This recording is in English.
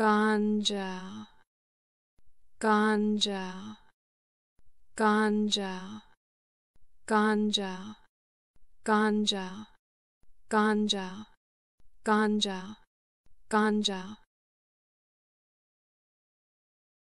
ganja ganja ganja ganja ganja ganja ganja ganja